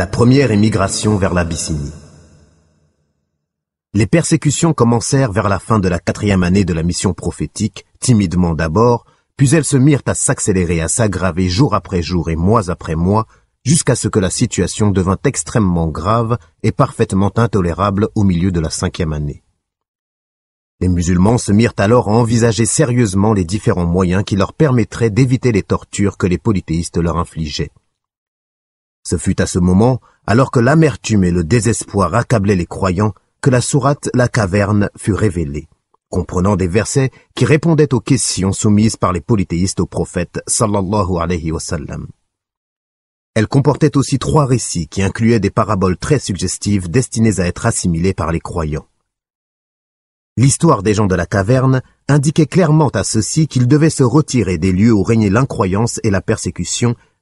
la première émigration vers l'Abyssinie. Les persécutions commencèrent vers la fin de la quatrième année de la mission prophétique, timidement d'abord, puis elles se mirent à s'accélérer, à s'aggraver jour après jour et mois après mois, jusqu'à ce que la situation devint extrêmement grave et parfaitement intolérable au milieu de la cinquième année. Les musulmans se mirent alors à envisager sérieusement les différents moyens qui leur permettraient d'éviter les tortures que les polythéistes leur infligeaient. Ce fut à ce moment, alors que l'amertume et le désespoir accablaient les croyants, que la sourate La Caverne fut révélée, comprenant des versets qui répondaient aux questions soumises par les polythéistes au prophète sallallahu alayhi wa sallam. Elle comportait aussi trois récits qui incluaient des paraboles très suggestives destinées à être assimilées par les croyants. L'histoire des gens de la caverne indiquait clairement à ceux-ci qu'ils devaient se retirer des lieux où régnait l'incroyance et la persécution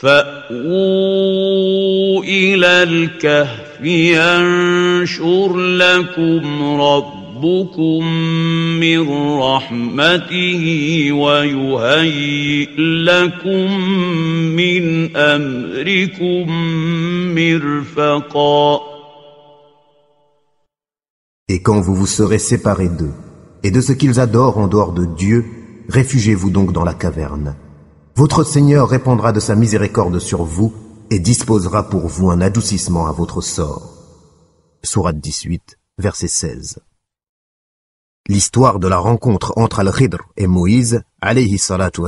Et quand vous vous serez séparés d'eux et de ce qu'ils adorent en dehors de Dieu, réfugiez-vous donc dans la caverne. Votre Seigneur répondra de sa miséricorde sur vous et disposera pour vous un adoucissement à votre sort. Sourate 18, verset 16. L'histoire de la rencontre entre Al-Khidr et Moïse, alayhi salatu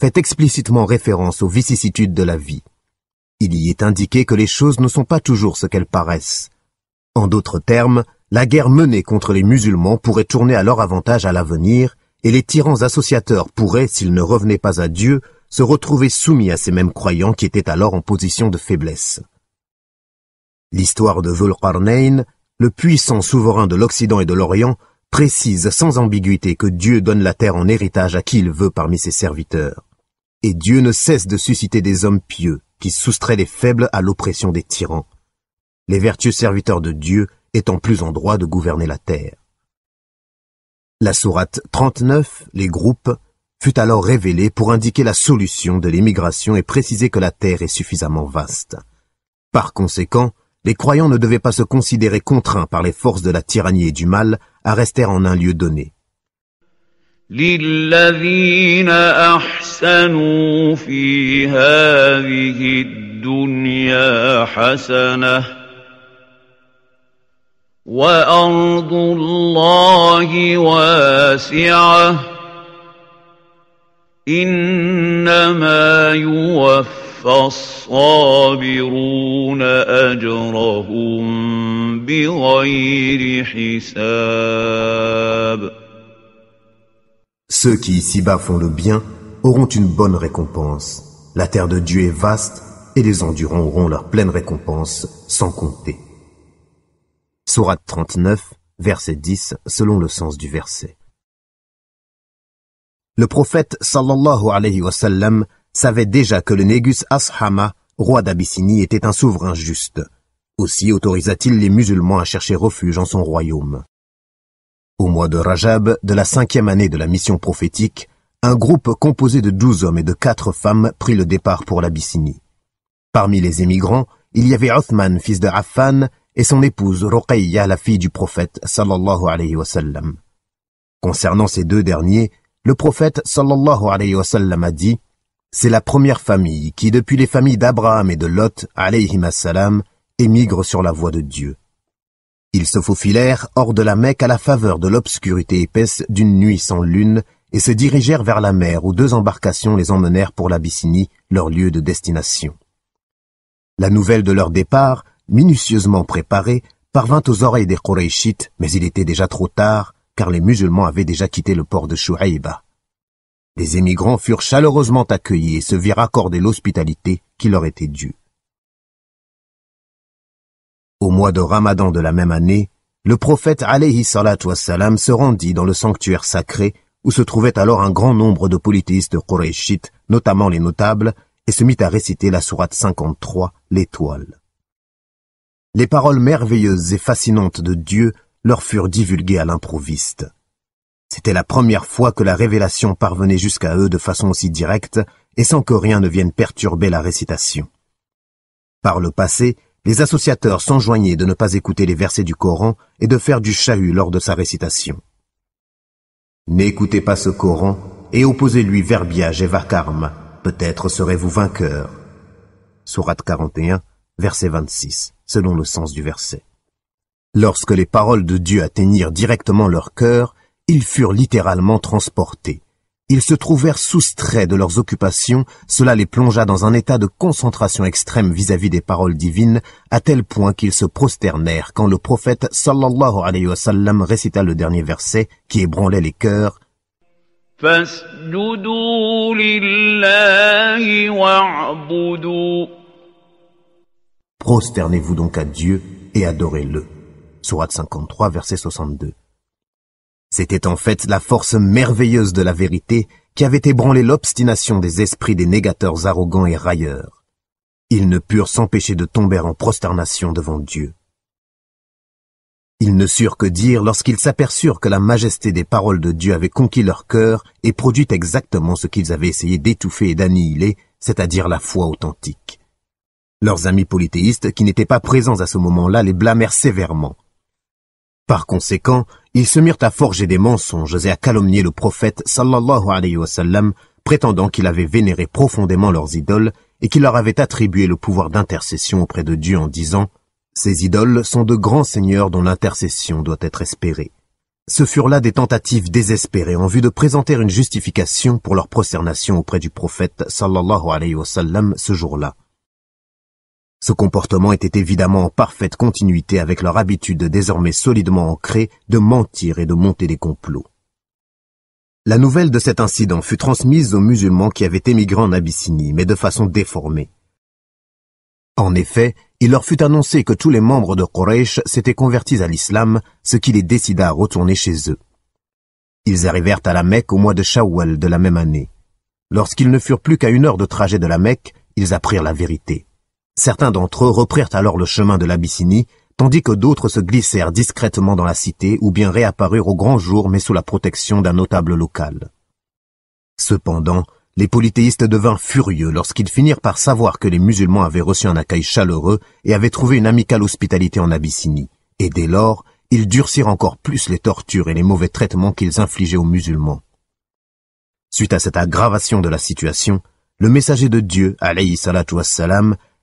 fait explicitement référence aux vicissitudes de la vie. Il y est indiqué que les choses ne sont pas toujours ce qu'elles paraissent. En d'autres termes, la guerre menée contre les musulmans pourrait tourner à leur avantage à l'avenir et les tyrans associateurs pourraient, s'ils ne revenaient pas à Dieu, se retrouver soumis à ces mêmes croyants qui étaient alors en position de faiblesse. L'histoire de Vulkarnein, le puissant souverain de l'Occident et de l'Orient, précise sans ambiguïté que Dieu donne la terre en héritage à qui il veut parmi ses serviteurs. Et Dieu ne cesse de susciter des hommes pieux qui soustraient les faibles à l'oppression des tyrans. Les vertueux serviteurs de Dieu étant plus en droit de gouverner la terre. La sourate 39, les groupes, fut alors révélée pour indiquer la solution de l'émigration et préciser que la terre est suffisamment vaste. Par conséquent, les croyants ne devaient pas se considérer contraints par les forces de la tyrannie et du mal à rester en un lieu donné. Ceux qui ici-bas font le bien auront une bonne récompense. La terre de Dieu est vaste et les endurants auront leur pleine récompense sans compter. Sourate 39, verset 10 selon le sens du verset. Le prophète sallallahu alayhi wa sallam savait déjà que le Négus Ashama, roi d'Abyssinie, était un souverain juste. Aussi autorisa-t-il les musulmans à chercher refuge en son royaume. Au mois de Rajab, de la cinquième année de la mission prophétique, un groupe composé de douze hommes et de quatre femmes prit le départ pour l'Abyssinie. Parmi les émigrants, il y avait Othman, fils de Affan, et son épouse Ruqayya, la fille du prophète sallallahu alayhi wa sallam. Concernant ces deux derniers, le prophète sallallahu alayhi wa sallam a dit C'est la première famille qui, depuis les familles d'Abraham et de Lot alayhim assalam, émigre sur la voie de Dieu. Ils se faufilèrent hors de la Mecque à la faveur de l'obscurité épaisse d'une nuit sans lune et se dirigèrent vers la mer où deux embarcations les emmenèrent pour l'Abyssinie, leur lieu de destination. La nouvelle de leur départ minutieusement préparé, parvint aux oreilles des Qurayshites, mais il était déjà trop tard, car les musulmans avaient déjà quitté le port de Shuaïba. Les émigrants furent chaleureusement accueillis et se virent accorder l'hospitalité qui leur était due. Au mois de Ramadan de la même année, le prophète alayhi wassalam se rendit dans le sanctuaire sacré où se trouvait alors un grand nombre de polythéistes Qurayshites, notamment les notables, et se mit à réciter la sourate 53, l'étoile les paroles merveilleuses et fascinantes de Dieu leur furent divulguées à l'improviste. C'était la première fois que la révélation parvenait jusqu'à eux de façon aussi directe et sans que rien ne vienne perturber la récitation. Par le passé, les associateurs s'enjoignaient de ne pas écouter les versets du Coran et de faire du chahut lors de sa récitation. N'écoutez pas ce Coran et opposez-lui verbiage et vacarme, peut-être serez-vous vainqueur. Sourate 41, verset 26 selon le sens du verset. Lorsque les paroles de Dieu atteignirent directement leur cœur, ils furent littéralement transportés. Ils se trouvèrent soustraits de leurs occupations, cela les plongea dans un état de concentration extrême vis-à-vis des paroles divines, à tel point qu'ils se prosternèrent quand le prophète sallallahu alayhi wa sallam récita le dernier verset qui ébranlait les cœurs. Prosternez-vous donc à Dieu et adorez-le. Sourate 53, verset 62. C'était en fait la force merveilleuse de la vérité qui avait ébranlé l'obstination des esprits des négateurs arrogants et railleurs. Ils ne purent s'empêcher de tomber en prosternation devant Dieu. Ils ne surent que dire lorsqu'ils s'aperçurent que la majesté des paroles de Dieu avait conquis leur cœur et produit exactement ce qu'ils avaient essayé d'étouffer et d'annihiler, c'est-à-dire la foi authentique. Leurs amis polythéistes qui n'étaient pas présents à ce moment-là les blâmèrent sévèrement. Par conséquent, ils se mirent à forger des mensonges et à calomnier le prophète sallallahu alayhi wa sallam, prétendant qu'il avait vénéré profondément leurs idoles et qu'il leur avait attribué le pouvoir d'intercession auprès de Dieu en disant Ces idoles sont de grands seigneurs dont l'intercession doit être espérée. Ce furent là des tentatives désespérées en vue de présenter une justification pour leur prosternation auprès du prophète sallallahu alayhi wa sallam ce jour-là. Ce comportement était évidemment en parfaite continuité avec leur habitude désormais solidement ancrée de mentir et de monter des complots. La nouvelle de cet incident fut transmise aux musulmans qui avaient émigré en Abyssinie, mais de façon déformée. En effet, il leur fut annoncé que tous les membres de Quraysh s'étaient convertis à l'islam, ce qui les décida à retourner chez eux. Ils arrivèrent à la Mecque au mois de Shawwal de la même année. Lorsqu'ils ne furent plus qu'à une heure de trajet de la Mecque, ils apprirent la vérité. Certains d'entre eux reprirent alors le chemin de l'Abyssinie, tandis que d'autres se glissèrent discrètement dans la cité ou bien réapparurent au grand jour mais sous la protection d'un notable local. Cependant, les polythéistes devinrent furieux lorsqu'ils finirent par savoir que les musulmans avaient reçu un accueil chaleureux et avaient trouvé une amicale hospitalité en Abyssinie, et dès lors, ils durcirent encore plus les tortures et les mauvais traitements qu'ils infligeaient aux musulmans. Suite à cette aggravation de la situation, le messager de Dieu, alayhi salatu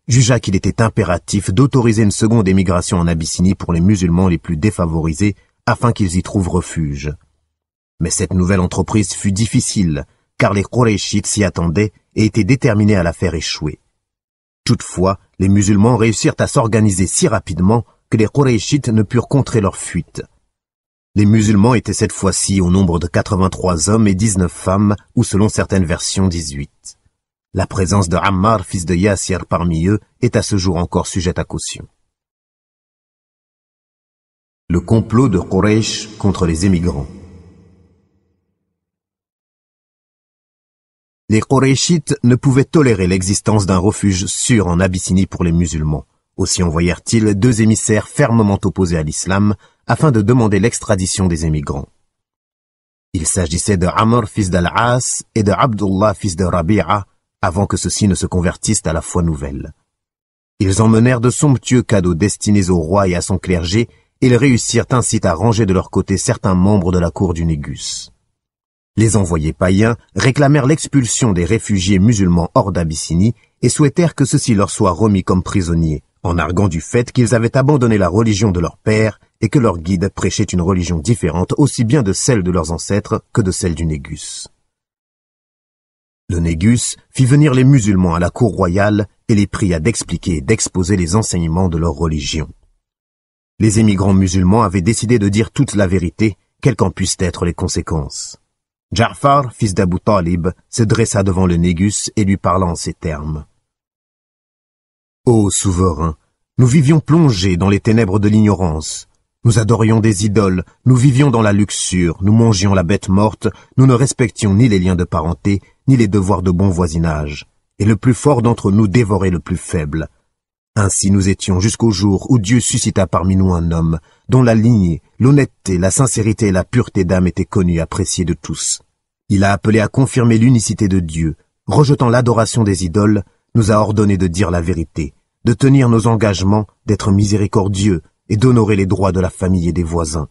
jugea qu'il était impératif d'autoriser une seconde émigration en Abyssinie pour les musulmans les plus défavorisés afin qu'ils y trouvent refuge. Mais cette nouvelle entreprise fut difficile, car les Qurayshites s'y attendaient et étaient déterminés à la faire échouer. Toutefois, les musulmans réussirent à s'organiser si rapidement que les Qurayshites ne purent contrer leur fuite. Les musulmans étaient cette fois-ci au nombre de 83 hommes et 19 femmes, ou selon certaines versions 18. La présence de Ammar, fils de Yassir, parmi eux est à ce jour encore sujette à caution. Le complot de Quraysh contre les émigrants. Les Qurayshites ne pouvaient tolérer l'existence d'un refuge sûr en Abyssinie pour les musulmans. Aussi envoyèrent-ils deux émissaires fermement opposés à l'islam afin de demander l'extradition des émigrants. Il s'agissait de Amr, fils d'Al-As, et de Abdullah, fils de Rabi'a, avant que ceux-ci ne se convertissent à la foi nouvelle. Ils emmenèrent de somptueux cadeaux destinés au roi et à son clergé, et ils réussirent ainsi à ranger de leur côté certains membres de la cour du Négus. Les envoyés païens réclamèrent l'expulsion des réfugiés musulmans hors d'Abyssinie et souhaitèrent que ceux-ci leur soient remis comme prisonniers, en arguant du fait qu'ils avaient abandonné la religion de leur père et que leur guide prêchait une religion différente aussi bien de celle de leurs ancêtres que de celle du Négus. Le Négus fit venir les musulmans à la cour royale et les pria d'expliquer et d'exposer les enseignements de leur religion. Les émigrants musulmans avaient décidé de dire toute la vérité, quelles qu'en puissent être les conséquences. Ja'far, fils d'Abu Talib, se dressa devant le Négus et lui parla en ces termes. Ô souverain, nous vivions plongés dans les ténèbres de l'ignorance, nous adorions des idoles, nous vivions dans la luxure, nous mangions la bête morte, nous ne respections ni les liens de parenté, ni les devoirs de bon voisinage. Et le plus fort d'entre nous dévorait le plus faible. Ainsi nous étions jusqu'au jour où Dieu suscita parmi nous un homme, dont la lignée, l'honnêteté, la sincérité et la pureté d'âme étaient connues et appréciées de tous. Il a appelé à confirmer l'unicité de Dieu, rejetant l'adoration des idoles, nous a ordonné de dire la vérité, de tenir nos engagements, d'être miséricordieux, et d'honorer les droits de la famille et des voisins.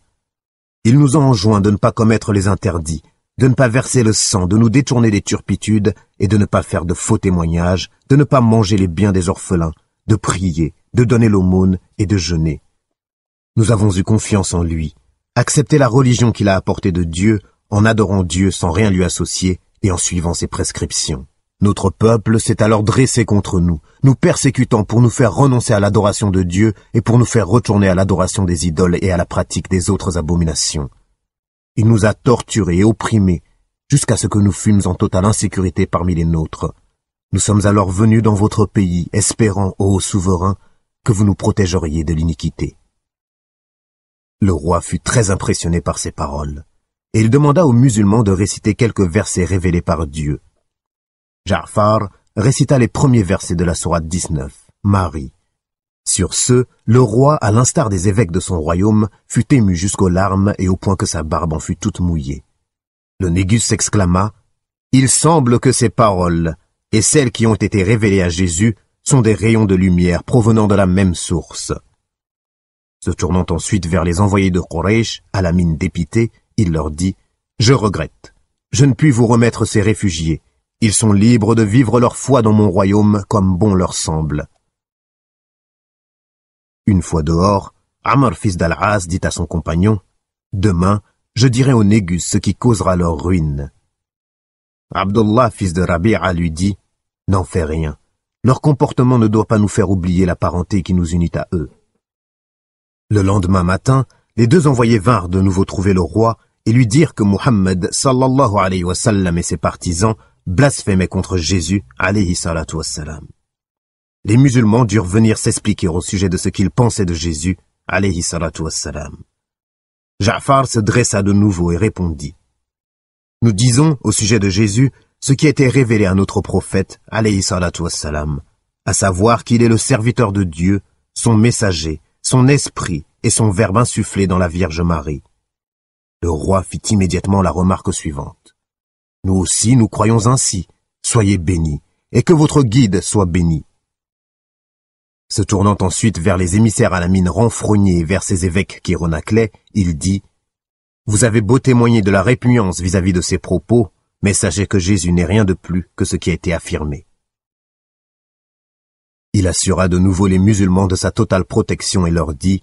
Il nous a enjoint de ne pas commettre les interdits, de ne pas verser le sang, de nous détourner des turpitudes et de ne pas faire de faux témoignages, de ne pas manger les biens des orphelins, de prier, de donner l'aumône et de jeûner. Nous avons eu confiance en lui, accepté la religion qu'il a apportée de Dieu en adorant Dieu sans rien lui associer et en suivant ses prescriptions. Notre peuple s'est alors dressé contre nous, nous persécutant pour nous faire renoncer à l'adoration de Dieu et pour nous faire retourner à l'adoration des idoles et à la pratique des autres abominations. Il nous a torturés et opprimés, jusqu'à ce que nous fûmes en totale insécurité parmi les nôtres. Nous sommes alors venus dans votre pays, espérant, ô souverain, que vous nous protégeriez de l'iniquité. Le roi fut très impressionné par ces paroles, et il demanda aux musulmans de réciter quelques versets révélés par Dieu. Ja'far récita les premiers versets de la sourate 19, Marie. Sur ce, le roi, à l'instar des évêques de son royaume, fut ému jusqu'aux larmes et au point que sa barbe en fut toute mouillée. Le Négus s'exclama, Il semble que ces paroles, et celles qui ont été révélées à Jésus, sont des rayons de lumière provenant de la même source. Se tournant ensuite vers les envoyés de Quraysh, à la mine dépitée, il leur dit, Je regrette, je ne puis vous remettre ces réfugiés, ils sont libres de vivre leur foi dans mon royaume comme bon leur semble. Une fois dehors, Amr fils dal dit à son compagnon, Demain, je dirai au Négus ce qui causera leur ruine. Abdullah fils de Rabi'a lui dit, N'en fais rien. Leur comportement ne doit pas nous faire oublier la parenté qui nous unit à eux. Le lendemain matin, les deux envoyés vinrent de nouveau trouver le roi et lui dirent que Mohammed sallallahu alayhi wa et ses partisans blasphémaient contre Jésus, alayhi salatu wassalam. Les musulmans durent venir s'expliquer au sujet de ce qu'ils pensaient de Jésus, alayhi salatu wassalam. Ja'far se dressa de nouveau et répondit. Nous disons, au sujet de Jésus, ce qui a été révélé à notre prophète, alayhi salatu wassalam, à savoir qu'il est le serviteur de Dieu, son messager, son esprit et son verbe insufflé dans la Vierge Marie. Le roi fit immédiatement la remarque suivante. Nous aussi, nous croyons ainsi. Soyez bénis, et que votre guide soit béni. Se tournant ensuite vers les émissaires à la mine renfrognée et vers ses évêques qui renaclaient, il dit Vous avez beau témoigner de la répugnance vis-à-vis de ces propos, mais sachez que Jésus n'est rien de plus que ce qui a été affirmé. Il assura de nouveau les musulmans de sa totale protection et leur dit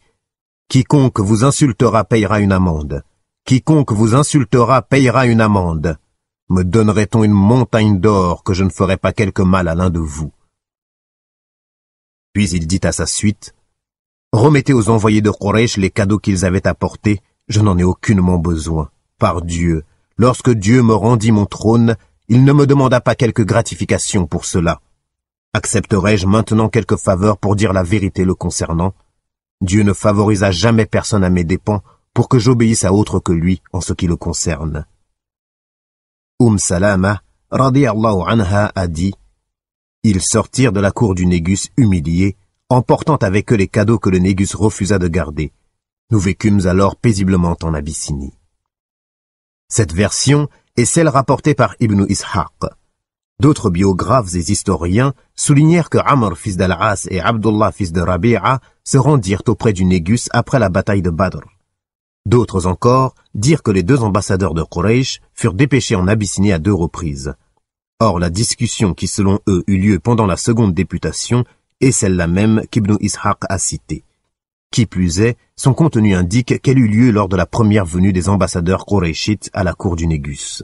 Quiconque vous insultera payera une amende. Quiconque vous insultera payera une amende me donnerait-on une montagne d'or que je ne ferais pas quelque mal à l'un de vous Puis il dit à sa suite, Remettez aux envoyés de Quraysh les cadeaux qu'ils avaient apportés, je n'en ai aucunement besoin. Par Dieu, lorsque Dieu me rendit mon trône, il ne me demanda pas quelque gratification pour cela. Accepterai-je maintenant quelque faveur pour dire la vérité le concernant Dieu ne favorisa jamais personne à mes dépens pour que j'obéisse à autre que lui en ce qui le concerne. Umm Salama, radiallahu anha, a dit Ils sortirent de la cour du Négus humiliés, emportant avec eux les cadeaux que le Négus refusa de garder. Nous vécûmes alors paisiblement en Abyssinie. Cette version est celle rapportée par Ibn Ishaq. D'autres biographes et historiens soulignèrent que Amr fils dal et Abdullah fils de Rabi'a se rendirent auprès du Négus après la bataille de Badr. D'autres encore dirent que les deux ambassadeurs de Quraysh furent dépêchés en Abyssinie à deux reprises. Or la discussion qui selon eux eut lieu pendant la seconde députation est celle-là même qu'Ibn Ishaq a citée. Qui plus est, son contenu indique qu'elle eut lieu lors de la première venue des ambassadeurs Quraishites à la cour du Négus.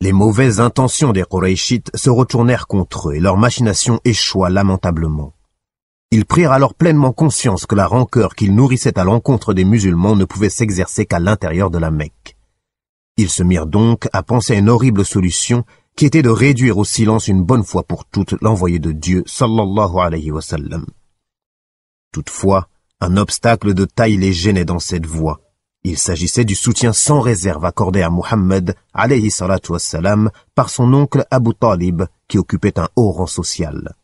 Les mauvaises intentions des Quraishites se retournèrent contre eux et leur machination échoua lamentablement. Ils prirent alors pleinement conscience que la rancœur qu'ils nourrissaient à l'encontre des musulmans ne pouvait s'exercer qu'à l'intérieur de la Mecque. Ils se mirent donc à penser à une horrible solution qui était de réduire au silence une bonne fois pour toutes l'envoyé de Dieu sallallahu alayhi wa sallam. Toutefois, un obstacle de taille les gênait dans cette voie. Il s'agissait du soutien sans réserve accordé à Muhammad alayhi salatu par son oncle Abu Talib qui occupait un haut rang social.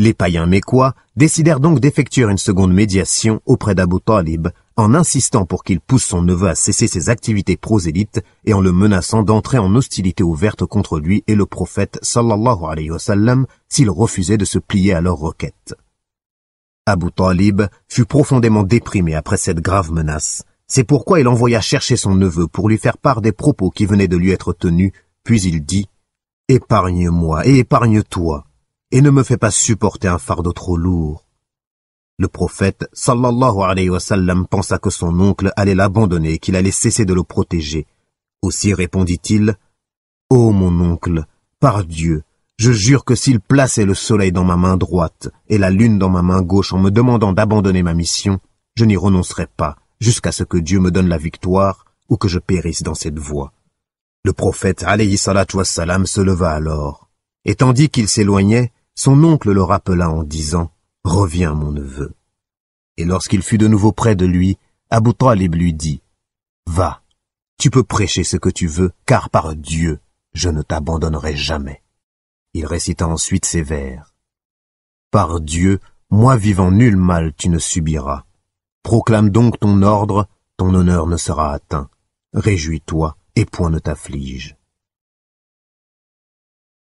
Les païens mécois décidèrent donc d'effectuer une seconde médiation auprès d'Abu Talib en insistant pour qu'il pousse son neveu à cesser ses activités prosélytes et en le menaçant d'entrer en hostilité ouverte contre lui et le prophète sallallahu alayhi wa sallam s'il refusait de se plier à leur requête. Abu Talib fut profondément déprimé après cette grave menace. C'est pourquoi il envoya chercher son neveu pour lui faire part des propos qui venaient de lui être tenus, puis il dit « Épargne-moi et épargne-toi » et ne me fait pas supporter un fardeau trop lourd. Le prophète, sallallahu alayhi wa sallam, pensa que son oncle allait l'abandonner, qu'il allait cesser de le protéger. Aussi répondit-il, Ô mon oncle, par Dieu, je jure que s'il plaçait le soleil dans ma main droite et la lune dans ma main gauche en me demandant d'abandonner ma mission, je n'y renoncerai pas jusqu'à ce que Dieu me donne la victoire ou que je périsse dans cette voie. Le prophète alayhi salatu sallam se leva alors, et tandis qu'il s'éloignait, son oncle le rappela en disant Reviens, mon neveu. Et lorsqu'il fut de nouveau près de lui, Abou Talib lui dit Va, tu peux prêcher ce que tu veux, car par Dieu, je ne t'abandonnerai jamais. Il récita ensuite ces vers. Par Dieu, moi vivant nul mal tu ne subiras. Proclame donc ton ordre, ton honneur ne sera atteint. Réjouis-toi et point ne t'afflige.